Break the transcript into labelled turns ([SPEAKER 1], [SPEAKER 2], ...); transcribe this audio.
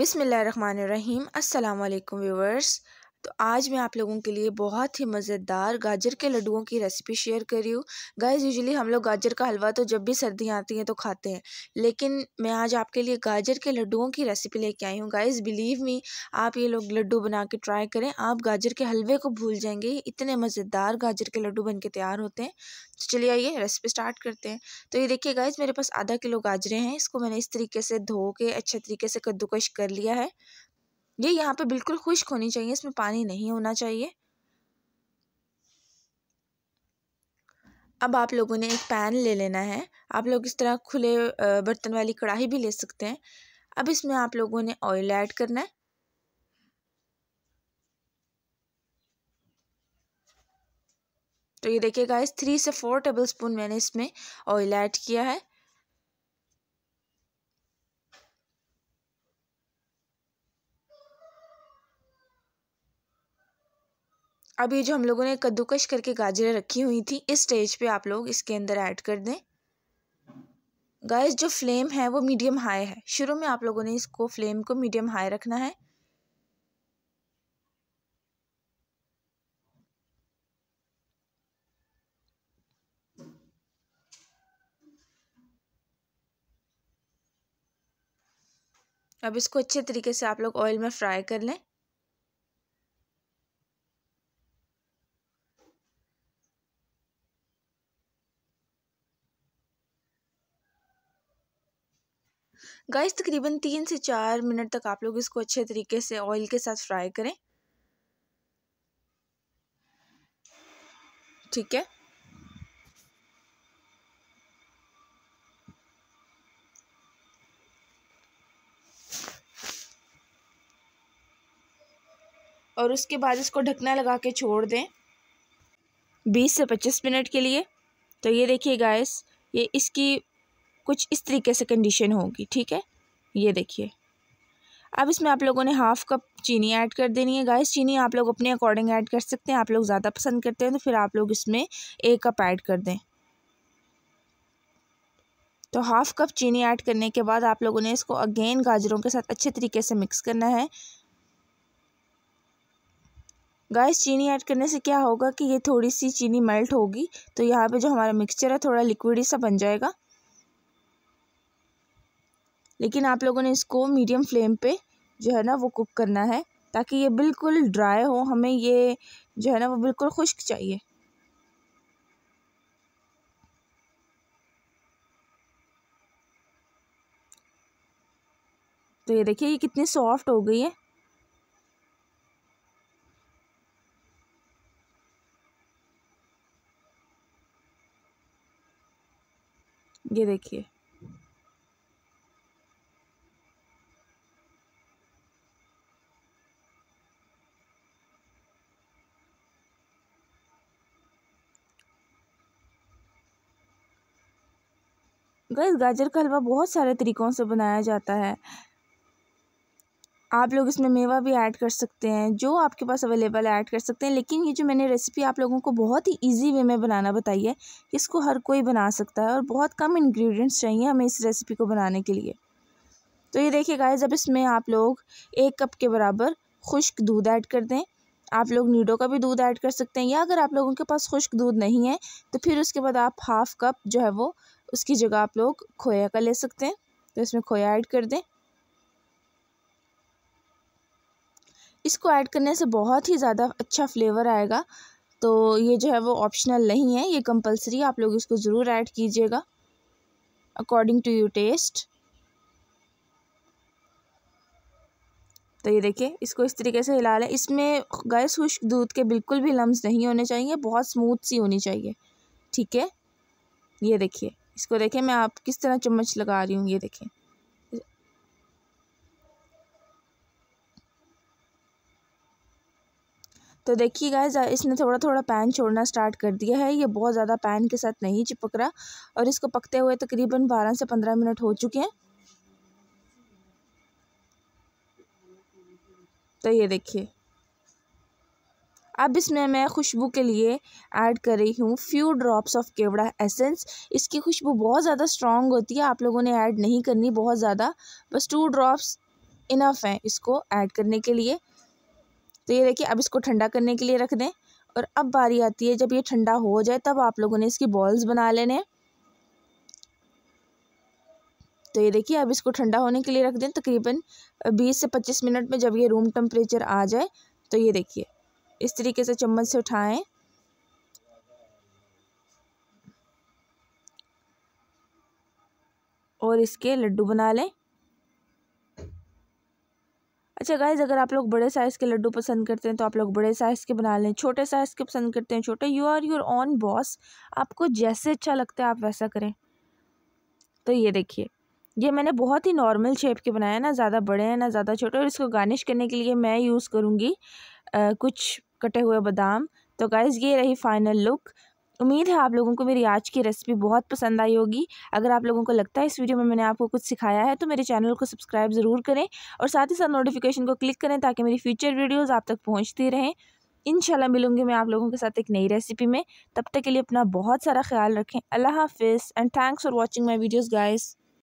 [SPEAKER 1] बिसमीम् अल्लाम व्यूवर्स तो आज मैं आप लोगों के लिए बहुत ही मज़ेदार गाजर के लड्डुओं की रेसिपी शेयर कर रही हूँ गाइज यूजली हम लोग गाजर का हलवा तो जब भी सर्दियाँ आती हैं तो खाते हैं लेकिन मैं आज आपके लिए गाजर के लड्डुओं की रेसिपी लेके आई हूँ गाइज बिलीव मी आप ये लोग लड्डू बना के ट्राई करें आप गाजर के हलवे को भूल जाएंगे इतने मज़ेदार गाजर के लड्डू बन के तैयार होते हैं तो चलिए आइए रेसिपी स्टार्ट करते हैं तो ये देखिए गाइज मेरे पास आधा किलो गाजरें हैं इसको मैंने इस तरीके से धो के अच्छे तरीके से कद्दूकश कर लिया है ये यहाँ पे बिल्कुल खुश्क होनी चाहिए इसमें पानी नहीं होना चाहिए अब आप लोगों ने एक पैन ले लेना है आप लोग इस तरह खुले बर्तन वाली कढ़ाई भी ले सकते हैं अब इसमें आप लोगों ने ऑयल ऐड करना है तो ये देखिए गाइस थ्री से फोर टेबल स्पून मैंने इसमें ऑयल ऐड किया है अभी जो हम लोगों ने कद्दूकश करके गाजरें रखी हुई थी इस स्टेज पे आप लोग इसके अंदर ऐड कर दें गैस जो फ्लेम है वो मीडियम हाई है शुरू में आप लोगों ने इसको फ्लेम को मीडियम हाई रखना है अब इसको अच्छे तरीके से आप लोग ऑयल में फ्राई कर लें गाइस तकरीबन तीन से चार मिनट तक आप लोग इसको अच्छे तरीके से ऑयल के साथ फ्राई करें ठीक है और उसके बाद इसको ढकना लगा के छोड़ दें बीस से पच्चीस मिनट के लिए तो ये देखिए गाइस ये इसकी कुछ इस तरीके से कंडीशन होगी ठीक है ये देखिए अब इसमें आप लोगों ने हाफ़ कप चीनी ऐड कर देनी है गाइस चीनी आप लोग अपने अकॉर्डिंग ऐड कर सकते हैं आप लोग ज़्यादा पसंद करते हैं तो फिर आप लोग इसमें एक कप ऐड कर दें तो हाफ़ कप चीनी ऐड करने के बाद आप लोगों ने इसको अगेन गाजरों के साथ अच्छे तरीके से मिक्स करना है गाइस चीनी ऐड करने से क्या होगा कि ये थोड़ी सी चीनी मेल्ट होगी तो यहाँ पे जो हमारा मिक्सचर है थोड़ा लिक्विड ही सा बन जाएगा लेकिन आप लोगों ने इसको मीडियम फ्लेम पे जो है ना वो कुक करना है ताकि ये बिल्कुल ड्राई हो हमें ये जो है ना वो बिल्कुल खुश्क चाहिए तो ये देखिए ये कितनी सॉफ्ट हो गई है ये देखिए गैस गाजर का हलवा बहुत सारे तरीक़ों से बनाया जाता है आप लोग इसमें मेवा भी ऐड कर सकते हैं जो आपके पास अवेलेबल है ऐड कर सकते हैं लेकिन ये जो मैंने रेसिपी आप लोगों को बहुत ही इजी वे में बनाना बताई है इसको हर कोई बना सकता है और बहुत कम इंग्रेडिएंट्स चाहिए हमें इस रेसिपी को बनाने के लिए तो ये देखिए गाइस अब इसमें आप लोग एक कप के बराबर खुश्क दूध ऐड कर दें आप लोग नीडो का भी दूध ऐड कर सकते हैं या अगर आप लोगों के पास खुश्क दूध नहीं है तो फिर उसके बाद आप हाफ़ कप जो है वो उसकी जगह आप लोग खोया का ले सकते हैं तो इसमें खोया ऐड कर दें इसको ऐड करने से बहुत ही ज़्यादा अच्छा फ्लेवर आएगा तो ये जो है वो ऑप्शनल नहीं है ये कंपलसरी आप लोग इसको ज़रूर ऐड कीजिएगा अकॉर्डिंग टू योर टेस्ट तो ये देखिए इसको इस तरीके से हिला लें इसमें गैस खुश्क दूध के बिल्कुल भी लम्स नहीं होने चाहिए बहुत स्मूथ सी होनी चाहिए ठीक है ये देखिए इसको देखें मैं आप किस तरह चम्मच लगा रही हूँ ये देखें तो देखिए गाइज इसने थोड़ा थोड़ा पैन छोड़ना स्टार्ट कर दिया है ये बहुत ज़्यादा पैन के साथ नहीं चिपक रहा और इसको पकते हुए तकरीबन बारह से पंद्रह मिनट हो चुके हैं तो ये देखिए अब इसमें मैं खुशबू के लिए ऐड कर रही हूँ few drops of kewra essence इसकी खुशबू बहुत ज़्यादा स्ट्रॉन्ग होती है आप लोगों ने ऐड नहीं करनी बहुत ज़्यादा बस टू ड्रॉप्स इनफ हैं इसको ऐड करने के लिए तो ये देखिए अब इसको ठंडा करने के लिए रख दें और अब बारी आती है जब ये ठंडा हो जाए तब आप लोगों ने इसकी बॉल्स बना लेने तो ये देखिए अब इसको ठंडा होने के लिए रख दें तकरीबन बीस से पच्चीस मिनट में जब ये रूम टेम्परेचर आ जाए तो ये देखिए इस तरीके से चम्मच से उठाएं और इसके लड्डू बना लें अच्छा गाइज अगर आप लोग बड़े साइज़ के लड्डू पसंद करते हैं तो आप लोग बड़े साइज़ के बना लें छोटे साइज़ के पसंद करते हैं छोटे you are your own boss आपको जैसे अच्छा लगता है आप वैसा करें तो ये देखिए ये मैंने बहुत ही नॉर्मल शेप के बनाए हैं ना ज़्यादा बड़े हैं ना ज़्यादा छोटे और इसको गार्निश करने के लिए मैं यूज़ करूँगी कुछ कटे हुए बादाम तो गाइज़ ये रही फाइनल लुक उम्मीद है आप लोगों को मेरी आज की रेसिपी बहुत पसंद आई होगी अगर आप लोगों को लगता है इस वीडियो में मैंने आपको कुछ सिखाया है तो मेरे चैनल को सब्सक्राइब ज़रूर करें और साथ ही साथ नोटिफिकेशन को क्लिक करें ताकि मेरी फ्यूचर वीडियोस आप तक पहुंचती रहें इन मिलूंगी मैं आप लोगों के साथ एक नई रेसिपी में तब तक के लिए अपना बहुत सारा ख्याल रखें अल्लाह हाफिज़ and thanks for watching my videos guys